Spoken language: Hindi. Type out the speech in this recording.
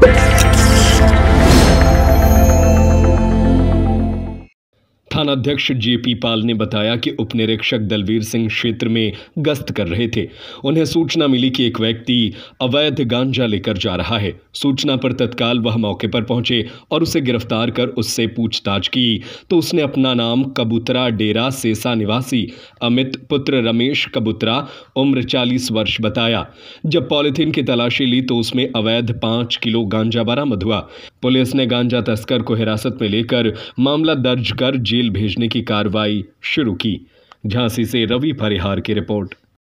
Bye. थानाध्यक्ष जेपी पाल ने बताया कि उपनिरीक्षक दलवीर सिंह क्षेत्र में गश्त कर रहे थे उन्हें सूचना मिली कि एक व्यक्ति अवैध गांजा लेकर जा रहा है सूचना पर तत्काल वह मौके पर पहुंचे और उसे गिरफ्तार कर उससे पूछताछ की तो उसने अपना नाम कबूतरा डेरा सेसा निवासी अमित पुत्र रमेश कबूतरा उम्र चालीस वर्ष बताया जब पॉलिथीन की तलाशी ली तो उसमें अवैध पांच किलो गांजा बरामद हुआ पुलिस ने गांजा तस्कर को हिरासत में लेकर मामला दर्ज कर जे जेल भेजने की कार्रवाई शुरू की झांसी से रवि परिहार की रिपोर्ट